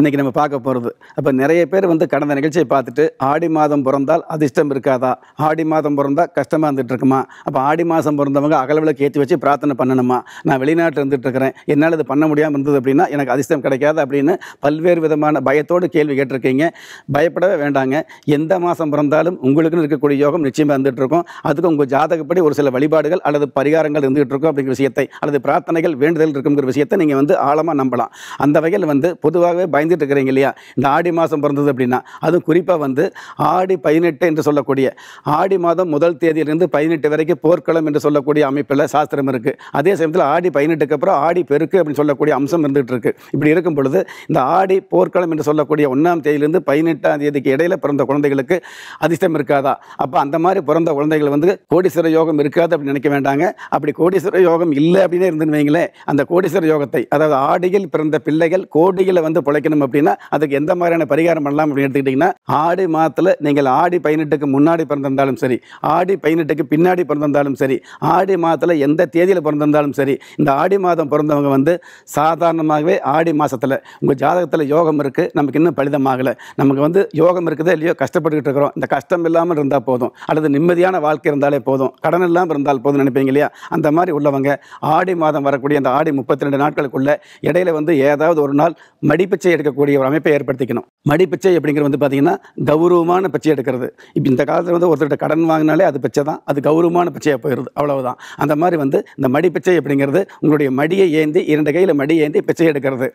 இன்றைக்கி நம்ம பார்க்க போகிறது அப்போ நிறைய பேர் வந்து கடந்த நிகழ்ச்சியை பார்த்துட்டு ஆடி மாதம் பிறந்தால் அதிர்ஷ்டம் இருக்காதா ஆடி மாதம் பிறந்தால் கஷ்டமாக இருந்துகிட்டு இருக்குமா அப்போ ஆடி மாதம் பிறந்தவங்க அகலவிளக்கு ஏற்றி வச்சு பிரார்த்தனை பண்ணணுமா நான் வெளிநாட்டில் இருந்துகிட்டு இருக்கிறேன் என்னால் இது பண்ண முடியாமல் இருந்தது அப்படின்னா எனக்கு அதிர்ஷ்டம் கிடைக்காது அப்படின்னு பல்வேறு விதமான பயத்தோடு கேள்வி கேட்டிருக்கீங்க பயப்படவே வேண்டாங்க எந்த மாதம் பிறந்தாலும் உங்களுக்குன்னு இருக்கக்கூடிய யோகம் நிச்சயமாக இருந்துகிட்டு இருக்கும் அதுக்கு உங்கள் ஜாதகப்படி ஒரு சில வழிபாடுகள் அல்லது பரிகாரங்கள் இருந்துகிட்டு இருக்கும் அப்படிங்கிற விஷயத்தை அல்லது பிரார்த்தனைகள் வேண்டுதல் இருக்குங்கிற விஷயத்தை நீங்கள் வந்து ஆழமாக நம்பலாம் அந்த வகையில் வந்து பொதுவாகவே பயந்து அலைஞ்சிட்டு இருக்கிறீங்க இல்லையா இந்த ஆடி மாதம் பிறந்தது அப்படின்னா அதுவும் குறிப்பாக வந்து ஆடி பதினெட்டு என்று சொல்லக்கூடிய ஆடி மாதம் முதல் தேதியிலிருந்து பதினெட்டு வரைக்கும் போர்க்களம் என்று சொல்லக்கூடிய அமைப்பில் சாஸ்திரம் இருக்குது அதே சமயத்தில் ஆடி பதினெட்டுக்கு அப்புறம் ஆடி பெருக்கு அப்படின்னு சொல்லக்கூடிய அம்சம் இருந்துகிட்டு இருக்கு இப்படி இருக்கும் பொழுது இந்த ஆடி போர்க்களம் என்று சொல்லக்கூடிய ஒன்றாம் தேதியிலிருந்து பதினெட்டாம் தேதிக்கு இடையில் பிறந்த குழந்தைகளுக்கு அதிர்ஷ்டம் இருக்காதா அப்போ அந்த மாதிரி பிறந்த குழந்தைகள் வந்து கோடீஸ்வர யோகம் இருக்காது அப்படின்னு நினைக்க வேண்டாங்க அப்படி கோடீஸ்வர யோகம் இல்லை அப்படின்னு இருந்து வைங்களேன் அந்த கோடீஸ்வர யோகத்தை அதாவது ஆடியில் பிறந்த பிள்ளைகள் கோடியில் வந்து பிழைக்கணும் செய்யணும் அப்படின்னா அதுக்கு எந்த மாதிரியான பரிகாரம் பண்ணலாம் அப்படின்னு எடுத்துக்கிட்டிங்கன்னா ஆடி மாதத்தில் நீங்கள் ஆடி பதினெட்டுக்கு முன்னாடி பிறந்திருந்தாலும் சரி ஆடி பதினெட்டுக்கு பின்னாடி பிறந்திருந்தாலும் சரி ஆடி மாதத்தில் எந்த தேதியில் பிறந்திருந்தாலும் சரி இந்த ஆடி மாதம் பிறந்தவங்க வந்து சாதாரணமாகவே ஆடி மாதத்தில் உங்கள் ஜாதகத்தில் யோகம் இருக்குது நமக்கு இன்னும் பலிதமாகலை நமக்கு வந்து யோகம் இருக்குதோ இல்லையோ கஷ்டப்பட்டுக்கிட்டு இருக்கிறோம் இந்த கஷ்டம் இல்லாமல் இருந்தால் போதும் அல்லது நிம்மதியான வாழ்க்கை இருந்தாலே போதும் கடன் இல்லாமல் இருந்தால் போதும் நினைப்பீங்க இல்லையா அந்த மாதிரி உள்ளவங்க ஆடி மாதம் வரக்கூடிய அந்த ஆடி முப்பத்தி ரெண்டு நாட்களுக்குள்ள இடையில வந்து ஏதாவது ஒரு நாள் செய்ய எடுக்கக்கூடிய ஒரு அமைப்பை ஏற்படுத்திக்கணும் மடி பிச்சை அப்படிங்கிறது வந்து பார்த்தீங்கன்னா கௌரவமான பிச்சை எடுக்கிறது இப்போ இந்த காலத்தில் வந்து ஒருத்தர்கிட்ட கடன் வாங்கினாலே அது பிச்சை தான் அது கௌரவமான பிச்சையாக போயிடுது அவ்வளவுதான் அந்த மாதிரி வந்து இந்த மடிப்பிச்சை அப்படிங்கிறது உங்களுடைய மடியை ஏந்தி இரண்டு கையில் மடி ஏந்தி பிச்சை எடுக்கிறது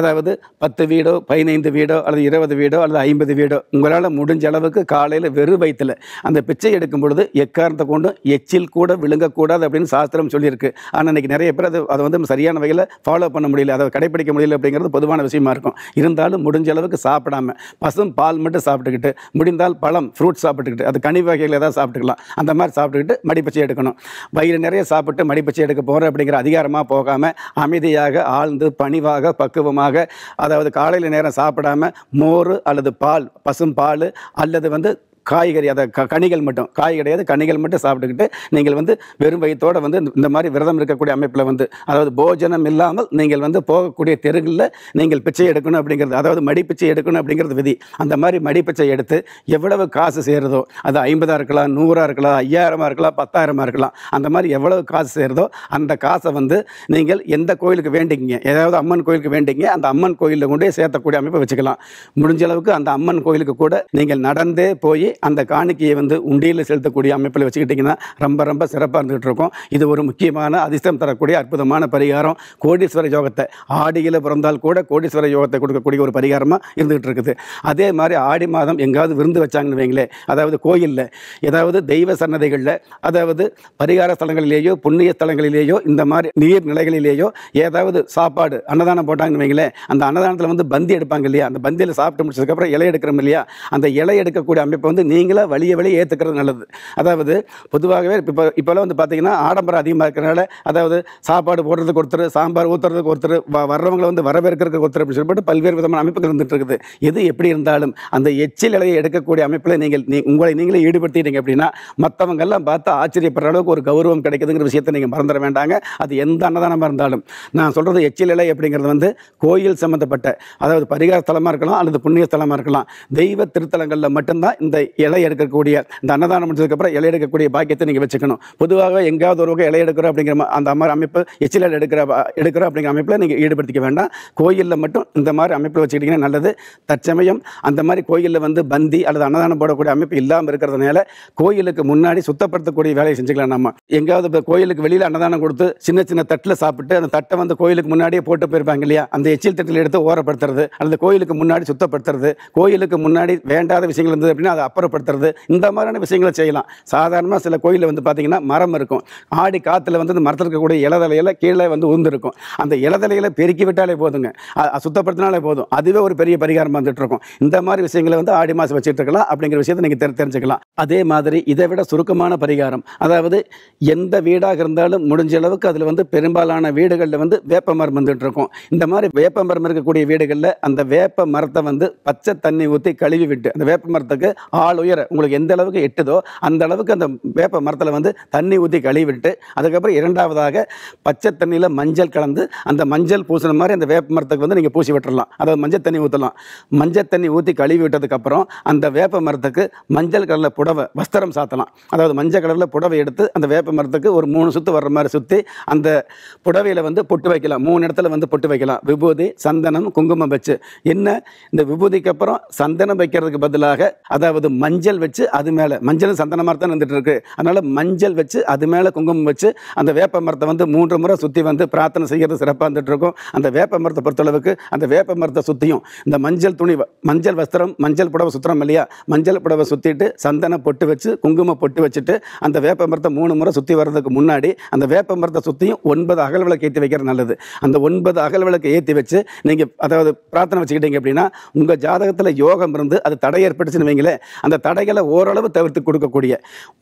அதாவது பத்து வீடோ பதினைந்து வீடோ அல்லது இருபது வீடோ அல்லது ஐம்பது வீடோ உங்களால் முடிஞ்ச அளவுக்கு காலையில் வெறு வயிற்றில் அந்த பிச்சை எடுக்கும் பொழுது எக்காரணத்தை கொண்டும் எச்சில் கூட விழுங்கக்கூடாது அப்படின்னு சாஸ்திரம் சொல்லியிருக்கு ஆனால் இன்றைக்கி நிறைய பேர் அது அதை வந்து சரியான வகையில் ஃபாலோ பண்ண முடியல அதை கடைப்பிடிக்க முடியல அப்படிங்கிறது பொதுவான விஷயமா இருக்கும் இருந்தாலும் முடிஞ்ச அளவுக்கு சாப்பிடாம பசும் பால் மட்டும் சாப்பிட்டுக்கிட்டு முடிந்தால் பழம் ஃப்ரூட் சாப்பிட்டுக்கிட்டு அது கனி வகைகள் ஏதாவது சாப்பிட்டுக்கலாம் அந்த மாதிரி சாப்பிட்டுக்கிட்டு மடிப்பச்சை எடுக்கணும் வயிறு நிறைய சாப்பிட்டு மடிப்பச்சை எடுக்க போகிறோம் அப்படிங்கிற அதிகாரமாக போகாமல் அமைதியாக ஆழ்ந்து பணிவாக பக்குவமாக அதாவது காலையில் நேரம் சாப்பிடாமல் மோர் அல்லது பால் பசும் பால் அல்லது வந்து காய்கறி அதை க கனிகள் மட்டும் காய் கிடையாது கனிகள் மட்டும் சாப்பிட்டுக்கிட்டு நீங்கள் வந்து வெறும் வயிற்றோடு வந்து இந்த மாதிரி விரதம் இருக்கக்கூடிய அமைப்பில் வந்து அதாவது போஜனம் இல்லாமல் நீங்கள் வந்து போகக்கூடிய தெருகளில் நீங்கள் பிச்சை எடுக்கணும் அப்படிங்கிறது அதாவது மடிப்பிச்சை எடுக்கணும் அப்படிங்கிறது விதி அந்த மாதிரி மடிப்பிச்சை எடுத்து எவ்வளவு காசு சேருதோ அது ஐம்பதாக இருக்கலாம் நூறாக இருக்கலாம் ஐயாயிரமாக இருக்கலாம் பத்தாயிரமாக இருக்கலாம் அந்த மாதிரி எவ்வளவு காசு சேருதோ அந்த காசை வந்து நீங்கள் எந்த கோயிலுக்கு வேண்டிங்க ஏதாவது அம்மன் கோயிலுக்கு வேண்டிங்க அந்த அம்மன் கோயிலில் கொண்டே சேர்த்தக்கூடிய அமைப்பை வச்சுக்கலாம் முடிஞ்ச அளவுக்கு அந்த அம்மன் கோயிலுக்கு கூட நீங்கள் நடந்தே போய் அந்த காணிக்கையை வந்து உண்டியில் செலுத்தக்கூடிய அமைப்பில் வச்சுக்கிட்டிங்கன்னா ரொம்ப ரொம்ப சிறப்பாக இருந்துகிட்டு இருக்கும் இது ஒரு முக்கியமான அதிர்ஷ்டம் தரக்கூடிய அற்புதமான பரிகாரம் கோடீஸ்வர யோகத்தை ஆடியில் பிறந்தால் கூட கோடீஸ்வர யோகத்தை கொடுக்கக்கூடிய ஒரு பரிகாரமாக இருந்துகிட்டு இருக்குது அதே மாதிரி ஆடி மாதம் எங்காவது விருந்து வச்சாங்கன்னு வைங்களே அதாவது கோயிலில் ஏதாவது தெய்வ சன்னதிகளில் அதாவது பரிகார ஸ்தலங்களிலேயோ புண்ணிய ஸ்தலங்களிலேயோ இந்த மாதிரி நீர் நிலைகளிலேயோ ஏதாவது சாப்பாடு அன்னதானம் போட்டாங்கன்னு வைங்களேன் அந்த அன்னதானத்தில் வந்து பந்தி எடுப்பாங்க இல்லையா அந்த பந்தியில் சாப்பிட்டு முடிச்சதுக்கப்புறம் இலை எடுக்கிறோம் இல்லையா அந்த இலை எடுக்கக்கூடிய அமைப்பு வந்து வந்து நீங்களே வழியை வழியை ஏற்றுக்கிறது நல்லது அதாவது பொதுவாகவே இப்போ இப்போல்லாம் வந்து பார்த்தீங்கன்னா ஆடம்பரம் அதிகமாக இருக்கிறனால அதாவது சாப்பாடு போடுறதுக்கு ஒருத்தர் சாம்பார் ஊற்றுறதுக்கு ஒருத்தர் வ வரவங்களை வந்து வரவேற்கிறதுக்கு ஒருத்தர் அப்படின்னு சொல்லிட்டு பல்வேறு விதமான அமைப்புகள் இருந்துகிட்டு இருக்குது எது எப்படி இருந்தாலும் அந்த எச்சில் இலையை எடுக்கக்கூடிய அமைப்பில் நீங்கள் நீ உங்களை நீங்களே ஈடுபடுத்திட்டீங்க அப்படின்னா மற்றவங்கெல்லாம் பார்த்து ஆச்சரியப்படுற அளவுக்கு ஒரு கௌரவம் கிடைக்குதுங்கிற விஷயத்தை நீங்கள் மறந்துட வேண்டாங்க அது எந்த அன்னதானமாக இருந்தாலும் நான் சொல்கிறது எச்சில் இலை அப்படிங்கிறது வந்து கோயில் சம்மந்தப்பட்ட அதாவது பரிகார ஸ்தலமாக இருக்கலாம் அல்லது புண்ணிய ஸ்தலமாக இருக்கலாம் தெய்வ திருத்தலங்களில் மட்டும்தான் இந்த இலை எடுக்கக்கூடிய இந்த அன்னதானம் முடிச்சதுக்கப்புறம் இலை எடுக்கக்கூடிய பாக்கியத்தை நீங்கள் வச்சுக்கணும் பொதுவாக எங்காவது ஒரு வகை இலை எடுக்கிறோம் அப்படிங்கிற அந்த மாதிரி அமைப்பு எச்சில எடுக்கிற எடுக்கிறோம் அப்படிங்கிற அமைப்பில் நீங்கள் ஈடுபடுத்திக்க வேண்டாம் கோயிலில் மட்டும் இந்த மாதிரி அமைப்பில் வச்சுக்கிட்டிங்கன்னா நல்லது தற்சமயம் அந்த மாதிரி கோயிலில் வந்து பந்தி அல்லது அன்னதானம் போடக்கூடிய அமைப்பு இல்லாமல் இருக்கிறதுனால கோயிலுக்கு முன்னாடி சுத்தப்படுத்தக்கூடிய வேலையை செஞ்சுக்கலாம் நம்ம எங்கேயாவது இப்போ கோயிலுக்கு வெளியில் அன்னதானம் கொடுத்து சின்ன சின்ன தட்டில் சாப்பிட்டு அந்த தட்டை வந்து கோயிலுக்கு முன்னாடியே போட்டு போயிருப்பாங்க இல்லையா அந்த எச்சில் தட்டில் எடுத்து ஓரப்படுத்துறது அல்லது கோயிலுக்கு முன்னாடி சுத்தப்படுத்துறது கோயிலுக்கு முன்னாடி வேண்டாத விஷயங்கள் இருந்தது அப்படின்னா அது அப்போ அப்புறப்படுத்துறது இந்த மாதிரியான விஷயங்களை செய்யலாம் சாதாரணமாக சில கோயிலில் வந்து பார்த்திங்கன்னா மரம் இருக்கும் ஆடி காற்றுல வந்து இந்த மரத்தில் இருக்கக்கூடிய இலதலையில் கீழே வந்து உந்திருக்கும் அந்த இலதலையில் பெருக்கி விட்டாலே போதுங்க சுத்தப்படுத்தினாலே போதும் அதுவே ஒரு பெரிய பரிகாரம் வந்துட்டு இருக்கும் இந்த மாதிரி விஷயங்களை வந்து ஆடி மாதம் வச்சுட்டு இருக்கலாம் அப்படிங்கிற விஷயத்தை நீங்கள் தெரி தெரிஞ்சுக்கலாம் அதே மாதிரி இதை விட சுருக்கமான பரிகாரம் அதாவது எந்த வீடாக இருந்தாலும் முடிஞ்ச அளவுக்கு அதில் வந்து பெரும்பாலான வீடுகளில் வந்து வேப்ப மரம் வந்துட்டு இருக்கும் இந்த மாதிரி வேப்ப மரம் இருக்கக்கூடிய வீடுகளில் அந்த வேப்ப மரத்தை வந்து பச்சை தண்ணி ஊற்றி கழுவி விட்டு அந்த வேப்ப மரத்துக்கு கால் உயர உங்களுக்கு எந்த அளவுக்கு எட்டுதோ அந்த அளவுக்கு அந்த வேப்ப மரத்தில் வந்து தண்ணி ஊற்றி கழுவிட்டு அதுக்கப்புறம் இரண்டாவதாக பச்சை தண்ணியில் மஞ்சள் கலந்து அந்த மஞ்சள் பூசின மாதிரி அந்த வேப்ப மரத்துக்கு வந்து நீங்கள் பூசி விட்டுடலாம் அதாவது மஞ்சள் தண்ணி ஊற்றலாம் மஞ்சள் தண்ணி ஊற்றி கழுவி விட்டதுக்கப்புறம் அந்த வேப்ப மரத்துக்கு மஞ்சள் கலரில் புடவை வஸ்திரம் சாத்தலாம் அதாவது மஞ்சள் கலரில் புடவை எடுத்து அந்த வேப்ப மரத்துக்கு ஒரு மூணு சுற்று வர்ற மாதிரி சுற்றி அந்த புடவையில் வந்து பொட்டு வைக்கலாம் மூணு இடத்துல வந்து பொட்டு வைக்கலாம் விபூதி சந்தனம் குங்குமம் வச்சு என்ன இந்த விபூதிக்கு அப்புறம் சந்தனம் வைக்கிறதுக்கு பதிலாக அதாவது மஞ்சள் வச்சு அது மேலே மஞ்சள் சந்தன மரத்தை வந்துட்டு இருக்கு அதனால் மஞ்சள் வச்சு அது மேலே குங்குமம் வச்சு அந்த வேப்ப மரத்தை வந்து மூன்று முறை சுற்றி வந்து பிரார்த்தனை செய்கிறது சிறப்பாக வந்துட்டு இருக்கும் அந்த வேப்ப மரத்தை பொறுத்தளவுக்கு அந்த வேப்ப மரத்தை சுற்றியும் இந்த மஞ்சள் துணி மஞ்சள் வஸ்திரம் மஞ்சள் புடவை சுற்றுறோம் இல்லையா மஞ்சள் புடவை சுற்றிட்டு சந்தனை பொட்டு வச்சு குங்குமம் பொட்டு வச்சுட்டு அந்த வேப்ப மரத்தை மூணு முறை சுற்றி வர்றதுக்கு முன்னாடி அந்த வேப்ப மரத்தை சுற்றியும் ஒன்பது அகல் விளக்கு ஏற்றி வைக்கிறது நல்லது அந்த ஒன்பது அகல் விளக்கு ஏற்றி வச்சு நீங்கள் அதாவது பிரார்த்தனை வச்சுக்கிட்டீங்க அப்படின்னா உங்கள் ஜாதகத்தில் யோகம் இருந்து அது தடை ஏற்பட்டுச்சுன்னு வைங்களேன் அந்த தடைகளை ஓரளவு தவிர்த்து கொடுக்கக்கூடிய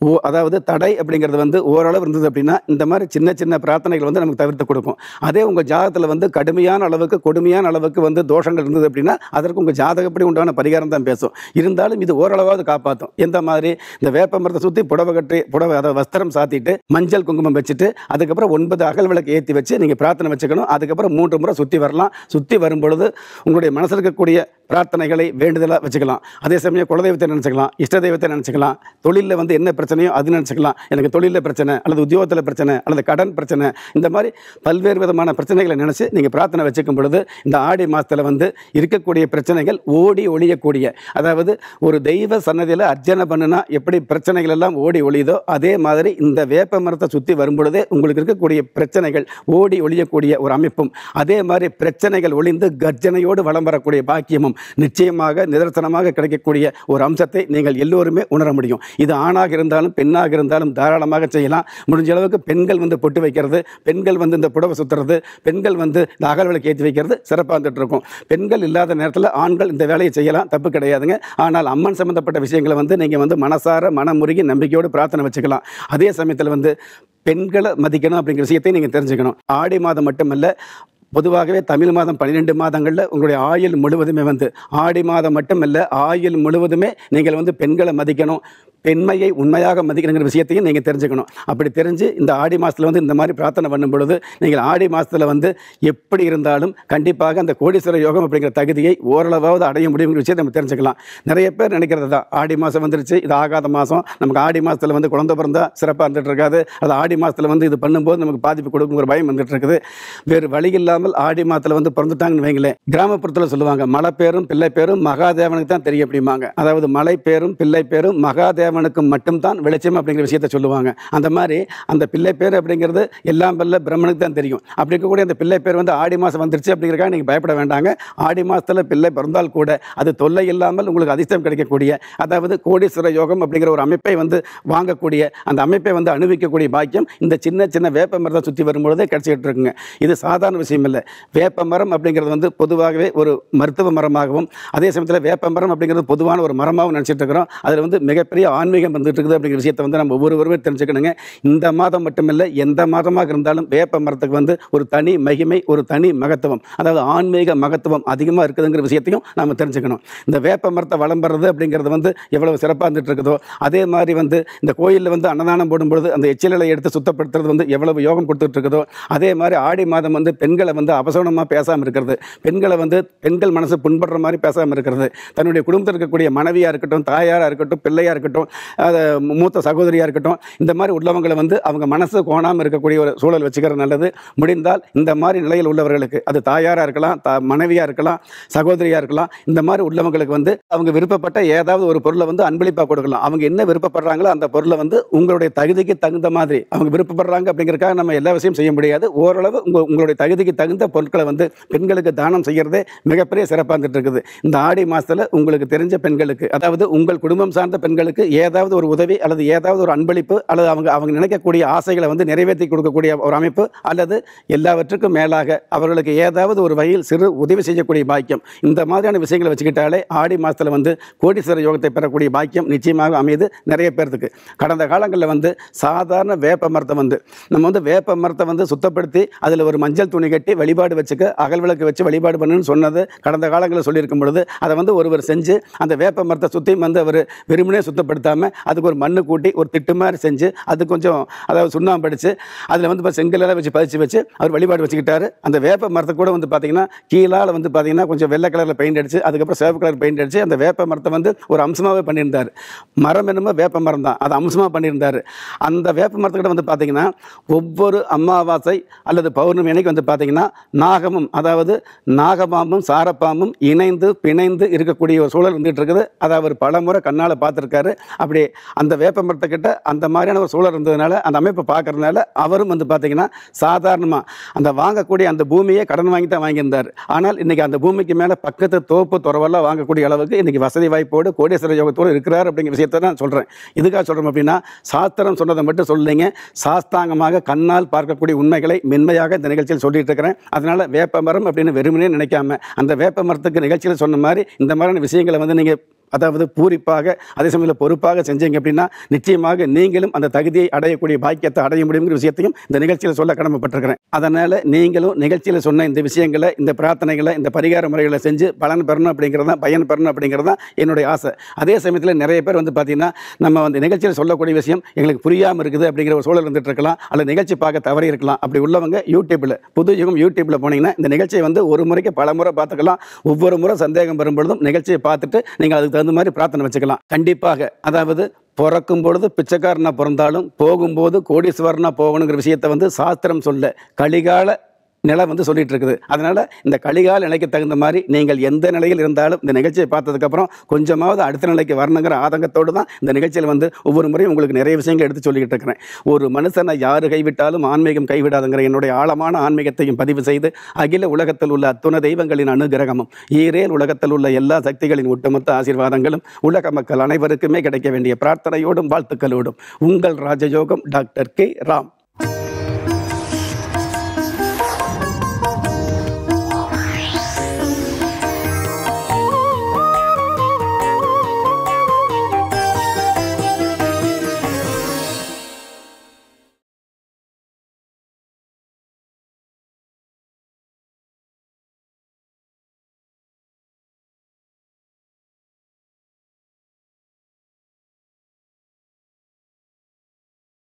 ஓ அதாவது தடை அப்படிங்கிறது வந்து ஓரளவு இருந்தது அப்படின்னா இந்த மாதிரி சின்ன சின்ன பிரார்த்தனைகள் வந்து நமக்கு தவிர்த்து கொடுக்கும் அதே உங்கள் ஜாதகத்தில் வந்து கடுமையான அளவுக்கு கொடுமையான அளவுக்கு வந்து தோஷங்கள் இருந்தது அப்படின்னா அதற்கு உங்கள் ஜாதகப்படி உண்டான பரிகாரம் தான் பேசும் இருந்தாலும் இது ஓரளவாவது காப்பாற்றும் எந்த மாதிரி இந்த வேப்ப மரத்தை சுற்றி புடவை கட்டி புடவை அதை வஸ்திரம் சாத்திட்டு மஞ்சள் குங்குமம் வச்சுட்டு அதுக்கப்புறம் ஒன்பது அகல் விளக்கு ஏற்றி வச்சு நீங்கள் பிரார்த்தனை வச்சுக்கணும் அதுக்கப்புறம் மூன்று முறை சுற்றி வரலாம் சுற்றி வரும்பொழுது உங்களுடைய மனசில் இருக்கக்கூடிய பிரார்த்தனைகளை வேண்டுதலாக வச்சுக்கலாம் அதே சமயம் குலதெய்வத்தை நினச்சிக்கலாம் நினச்சிக்கலாம் இஷ்ட தெய்வத்தை நினச்சிக்கலாம் தொழிலில் வந்து என்ன பிரச்சனையோ அது நினச்சிக்கலாம் எனக்கு தொழிலில் பிரச்சனை அல்லது உத்தியோகத்தில் பிரச்சனை அல்லது கடன் பிரச்சனை இந்த மாதிரி பல்வேறு விதமான பிரச்சனைகளை நினச்சி நீங்கள் பிரார்த்தனை வச்சுக்கும் பொழுது இந்த ஆடி மாதத்தில் வந்து இருக்கக்கூடிய பிரச்சனைகள் ஓடி ஒழியக்கூடிய அதாவது ஒரு தெய்வ சன்னதியில் அர்ச்சனை பண்ணுனா எப்படி பிரச்சனைகள் எல்லாம் ஓடி ஒழியுதோ அதே மாதிரி இந்த வேப்ப மரத்தை சுற்றி வரும்பொழுதே உங்களுக்கு இருக்கக்கூடிய பிரச்சனைகள் ஓடி ஒழியக்கூடிய ஒரு அமைப்பும் அதே மாதிரி பிரச்சனைகள் ஒளிந்து கர்ஜனையோடு வளம் வரக்கூடிய பாக்கியமும் நிச்சயமாக நிதர்சனமாக கிடைக்கக்கூடிய ஒரு அம்சத்தை நீங்கள் எல்லோருமே உணர முடியும் இது ஆணாக இருந்தாலும் பெண்ணாக இருந்தாலும் தாராளமாக செய்யலாம் முடிஞ்ச அளவுக்கு பெண்கள் வந்து பொட்டு வைக்கிறது பெண்கள் வந்து இந்த புடவை சுற்றுறது பெண்கள் வந்து இந்த அகல் விளக்கு ஏற்றி வைக்கிறது சிறப்பாக வந்துட்டு பெண்கள் இல்லாத நேரத்தில் ஆண்கள் இந்த வேலையை செய்யலாம் தப்பு கிடையாதுங்க ஆனால் அம்மன் சம்மந்தப்பட்ட விஷயங்களை வந்து நீங்கள் வந்து மனசார மனமுருகி நம்பிக்கையோடு பிரார்த்தனை வச்சுக்கலாம் அதே சமயத்தில் வந்து பெண்களை மதிக்கணும் அப்படிங்கிற விஷயத்தையும் நீங்கள் தெரிஞ்சுக்கணும் ஆடி மாதம் மட்டுமல்ல பொதுவாகவே தமிழ் மாதம் பன்னிரெண்டு மாதங்களில் உங்களுடைய ஆயுள் முழுவதுமே வந்து ஆடி மாதம் மட்டுமல்ல ஆயுள் முழுவதுமே நீங்கள் வந்து பெண்களை மதிக்கணும் பெண்மையை உண்மையாக மதிக்கணுங்கிற விஷயத்தையும் நீங்கள் தெரிஞ்சுக்கணும் அப்படி தெரிஞ்சு இந்த ஆடி மாதத்தில் வந்து இந்த மாதிரி பிரார்த்தனை பண்ணும் பொழுது நீங்கள் ஆடி மாதத்தில் வந்து எப்படி இருந்தாலும் கண்டிப்பாக அந்த கோடீஸ்வர யோகம் அப்படிங்கிற தகுதியை ஓரளவாவது அடைய முடியுங்கிற விஷயத்தை நம்ம தெரிஞ்சுக்கலாம் நிறைய பேர் நினைக்கிறது தான் ஆடி மாதம் வந்துருச்சு இது ஆகாத மாதம் நமக்கு ஆடி மாதத்தில் வந்து குழந்த பிறந்தா சிறப்பாக இருந்துகிட்டு இருக்காது அது ஆடி மாதத்தில் வந்து இது பண்ணும்போது நமக்கு பாதிப்பு கொடுக்குங்கிற பயம் வந்துட்டு இருக்குது வேறு வழி இல்லாமல் ஆடி மாதத்தில் வந்து பிறந்துட்டாங்கன்னு வைங்களேன் கிராமப்புறத்தில் சொல்லுவாங்க மலை பேரும் பிள்ளை பேரும் மகாதேவனுக்கு தான் தெரிய அப்படிம்பாங்க அதாவது மலை பேரும் பிள்ளை பேரும் மகாதேவ தேவனுக்கும் மட்டும்தான் வெளிச்சம் அப்படிங்கிற விஷயத்த சொல்லுவாங்க அந்த மாதிரி அந்த பிள்ளை பேர் அப்படிங்கிறது எல்லாம் பல்ல பிரம்மனுக்கு தான் தெரியும் அப்படி இருக்கக்கூடிய அந்த பிள்ளை பேர் வந்து ஆடி மாதம் வந்துருச்சு அப்படிங்கிறக்காக நீங்கள் பயப்பட வேண்டாங்க ஆடி மாதத்தில் பிள்ளை பிறந்தால் கூட அது தொல்லை இல்லாமல் உங்களுக்கு அதிர்ஷ்டம் கிடைக்கக்கூடிய அதாவது கோடீஸ்வர யோகம் அப்படிங்கிற ஒரு அமைப்பை வந்து வாங்கக்கூடிய அந்த அமைப்பை வந்து அனுபவிக்கக்கூடிய பாக்கியம் இந்த சின்ன சின்ன வேப்ப மரத்தை சுற்றி வரும்பொழுதே கிடச்சிக்கிட்டு இருக்குங்க இது சாதாரண விஷயம் இல்லை வேப்ப மரம் அப்படிங்கிறது வந்து பொதுவாகவே ஒரு மருத்துவ மரமாகவும் அதே சமயத்தில் வேப்ப மரம் அப்படிங்கிறது பொதுவான ஒரு மரமாகவும் நினச்சிட்டு இருக்கிறோம் அதில் வந்து மிகப்பெரிய ஆன்மீகம் இருந்துகிட்டு இருக்குது அப்படிங்கிற விஷயத்தை வந்து நம்ம ஒவ்வொருவருமே தெரிஞ்சுக்கணுங்க இந்த மாதம் மட்டுமில்லை எந்த மாதமாக இருந்தாலும் வேப்ப மரத்துக்கு வந்து ஒரு தனி மகிமை ஒரு தனி மகத்துவம் அதாவது ஆன்மீக மகத்துவம் அதிகமாக இருக்குதுங்கிற விஷயத்தையும் நம்ம தெரிஞ்சுக்கணும் இந்த வேப்ப மரத்தை வளம்புறது அப்படிங்கிறது வந்து எவ்வளவு சிறப்பாக இருந்துட்டு இருக்குதோ அதே மாதிரி வந்து இந்த கோயிலில் வந்து அன்னதானம் போடும்பொழுது அந்த எச்சிலலை எடுத்து சுத்தப்படுத்துறது வந்து எவ்வளவு யோகம் கொடுத்துட்டு இருக்குதோ அதே மாதிரி ஆடி மாதம் வந்து பெண்களை வந்து அவசரமாக பேசாமல் இருக்கிறது பெண்களை வந்து பெண்கள் மனசு புண்படுற மாதிரி பேசாமல் இருக்கிறது தன்னுடைய குடும்பத்தில் இருக்கக்கூடிய மனைவியாக இருக்கட்டும் தாயாராக இருக்கட்டும் பிள்ளையாக இருக்கட்டும் அதை மூத்த சகோதரியாக இருக்கட்டும் இந்த மாதிரி உள்ளவங்களை வந்து அவங்க மனசு கோணாமல் இருக்கக்கூடிய ஒரு சூழல் வச்சுக்கிறது நல்லது முடிந்தால் இந்த மாதிரி நிலையில் உள்ளவர்களுக்கு அது தாயாராக இருக்கலாம் த மனைவியாக இருக்கலாம் சகோதரியாக இருக்கலாம் இந்த மாதிரி உள்ளவங்களுக்கு வந்து அவங்க விருப்பப்பட்ட ஏதாவது ஒரு பொருளை வந்து அன்பளிப்பாக கொடுக்கலாம் அவங்க என்ன விருப்பப்படுறாங்களோ அந்த பொருளை வந்து உங்களுடைய தகுதிக்கு தகுந்த மாதிரி அவங்க விருப்பப்படுறாங்க அப்படிங்கிறக்காக நம்ம எல்லா விஷயம் செய்ய முடியாது ஓரளவு உங்கள் உங்களுடைய தகுதிக்கு தகுந்த பொருட்களை வந்து பெண்களுக்கு தானம் செய்கிறதே மிகப்பெரிய சிறப்பாக இருக்குது இந்த ஆடி மாதத்தில் உங்களுக்கு தெரிஞ்ச பெண்களுக்கு அதாவது உங்கள் குடும்பம் சார்ந்த பெண்களுக்கு ஏதாவது ஒரு உதவி அல்லது ஏதாவது ஒரு அன்பளிப்பு அல்லது அவங்க அவங்க நினைக்கக்கூடிய ஆசைகளை வந்து நிறைவேற்றி கொடுக்கக்கூடிய ஒரு அமைப்பு அல்லது எல்லாவற்றுக்கும் மேலாக அவர்களுக்கு ஏதாவது ஒரு வகையில் சிறு உதவி செய்யக்கூடிய பாக்கியம் இந்த மாதிரியான விஷயங்களை வச்சுக்கிட்டாலே ஆடி மாதத்தில் வந்து கோடீஸ்வர யோகத்தை பெறக்கூடிய பாக்கியம் நிச்சயமாக அமையுது நிறைய பேர்த்துக்கு கடந்த காலங்களில் வந்து சாதாரண வேப்ப மரத்தை வந்து நம்ம வந்து வேப்ப மரத்தை வந்து சுத்தப்படுத்தி அதில் ஒரு மஞ்சள் துணி கட்டி வழிபாடு வச்சுக்க அகல் விளக்கு வச்சு வழிபாடு பண்ணுன்னு சொன்னது கடந்த காலங்களில் சொல்லியிருக்கும் பொழுது அதை வந்து ஒருவர் செஞ்சு அந்த வேப்ப மரத்தை சுற்றியும் வந்து அவர் வெறுமனே சுத்தப்படுத்த பயன்படுத்தாமல் அதுக்கு ஒரு மண்ணு கூட்டி ஒரு திட்டு மாதிரி செஞ்சு அது கொஞ்சம் அதாவது சுண்ணாம்பு அடித்து அதில் வந்து இப்போ செங்கல்லாம் வச்சு பதிச்சு வச்சு அவர் வழிபாடு வச்சுக்கிட்டாரு அந்த வேப்ப மரத்தை கூட வந்து பார்த்தீங்கன்னா கீழால் வந்து பார்த்தீங்கன்னா கொஞ்சம் வெள்ளை கலரில் பெயிண்ட் அடிச்சு அதுக்கப்புறம் சிவப்பு கலர் பெயிண்ட் அடிச்சு அந்த வேப்ப மரத்தை வந்து ஒரு அம்சமாகவே பண்ணியிருந்தார் மரம் என்னமோ வேப்ப மரம் தான் அது அம்சமாக பண்ணியிருந்தார் அந்த வேப்ப மரத்துக்கிட்ட வந்து பார்த்தீங்கன்னா ஒவ்வொரு அமாவாசை அல்லது பௌர்ணமி அன்னைக்கு வந்து பார்த்தீங்கன்னா நாகமும் அதாவது நாகபாம்பும் சாரப்பாம்பும் இணைந்து பிணைந்து இருக்கக்கூடிய ஒரு சூழல் வந்துட்டு இருக்குது அதை அவர் பல முறை கண்ணால் பார்த்துருக்காரு அப்படி அந்த வேப்ப மரத்துக்கிட்ட அந்த மாதிரியான ஒரு சூழல் இருந்ததுனால அந்த அமைப்பை பார்க்குறதுனால அவரும் வந்து பார்த்திங்கன்னா சாதாரணமாக அந்த வாங்கக்கூடிய அந்த பூமியை கடன் வாங்கி தான் வாங்கியிருந்தார் ஆனால் இன்றைக்கி அந்த பூமிக்கு மேலே பக்கத்து தோப்பு துறவெல்லாம் வாங்கக்கூடிய அளவுக்கு இன்றைக்கி வசதி வாய்ப்போடு கோடீஸ்வர யோகத்தோடு இருக்கிறார் அப்படிங்கிற விஷயத்தை நான் சொல்கிறேன் இதுக்காக சொல்கிறோம் அப்படின்னா சாஸ்திரம் சொன்னதை மட்டும் சொல்லிங்க சாஸ்தாங்கமாக கண்ணால் பார்க்கக்கூடிய உண்மைகளை மென்மையாக இந்த நிகழ்ச்சியில் சொல்லிட்டு இருக்கிறேன் அதனால் வேப்ப மரம் அப்படின்னு வெறுமனே நினைக்காம அந்த வேப்ப மரத்துக்கு நிகழ்ச்சியில் சொன்ன மாதிரி இந்த மாதிரியான விஷயங்களை வந்து நீங்கள் அதாவது பூரிப்பாக அதே சமயத்தில் பொறுப்பாக செஞ்சீங்க அப்படின்னா நிச்சயமாக நீங்களும் அந்த தகுதியை அடையக்கூடிய பாக்கியத்தை அடைய முடியுங்கிற விஷயத்தையும் இந்த நிகழ்ச்சியில் சொல்ல கடமைப்பட்டிருக்கிறேன் அதனால் நீங்களும் நிகழ்ச்சியில் சொன்ன இந்த விஷயங்களை இந்த பிரார்த்தனைகளை இந்த பரிகார முறைகளை செஞ்சு பலன் பெறணும் அப்படிங்கிறது தான் பயன் பெறணும் அப்படிங்கிறது தான் என்னுடைய ஆசை அதே சமயத்தில் நிறைய பேர் வந்து பார்த்திங்கன்னா நம்ம வந்து நிகழ்ச்சியில் சொல்லக்கூடிய விஷயம் எங்களுக்கு புரியாமல் இருக்குது அப்படிங்கிற ஒரு சூழல் வந்துட்டு இருக்கலாம் அல்லது நிகழ்ச்சி பார்க்க தவறி இருக்கலாம் அப்படி உள்ளவங்க யூடியூப்பில் புது யுகம் யூடியூப்பில் போனீங்கன்னா இந்த நிகழ்ச்சியை வந்து ஒரு முறைக்கு பல முறை பார்த்துக்கலாம் ஒவ்வொரு முறை சந்தேகம் வரும்பொழுதும் நிகழ்ச்சியை பார்த்துட்டு நீங்கள் அதுக்கு தகுந்த மாதிரி பிரார்த்தனை வச்சுக்கலாம் கண்டிப்பாக அதாவது பிறக்கும் பொழுது பிச்சைக்காரனாக பிறந்தாலும் போகும்போது கோடீஸ்வரனாக போகணுங்கிற விஷயத்தை வந்து சாஸ்திரம் சொல்ல கலிகால நிலை வந்து சொல்லிட்டு இருக்குது அதனால் இந்த கலிகால நிலைக்கு தகுந்த மாதிரி நீங்கள் எந்த நிலையில் இருந்தாலும் இந்த நிகழ்ச்சியை பார்த்ததுக்கப்புறம் கொஞ்சமாவது அடுத்த நிலைக்கு வரணுங்கிற ஆதங்கத்தோடு தான் இந்த நிகழ்ச்சியில் வந்து ஒவ்வொரு முறையும் உங்களுக்கு நிறைய விஷயங்கள் எடுத்து சொல்லிக்கிட்டு இருக்கிறேன் ஒரு மனுஷனை யார் கைவிட்டாலும் ஆன்மீகம் கைவிடாதுங்கிற என்னுடைய ஆழமான ஆன்மீகத்தையும் பதிவு செய்து அகில உலகத்தில் உள்ள அத்துண தெய்வங்களின் அனுகிரகமும் ஈரேல் உலகத்தில் உள்ள எல்லா சக்திகளின் ஒட்டுமொத்த ஆசீர்வாதங்களும் உலக மக்கள் அனைவருக்குமே கிடைக்க வேண்டிய பிரார்த்தனையோடும் வாழ்த்துக்களோடும் உங்கள் ராஜயோகம் டாக்டர் கே ராம்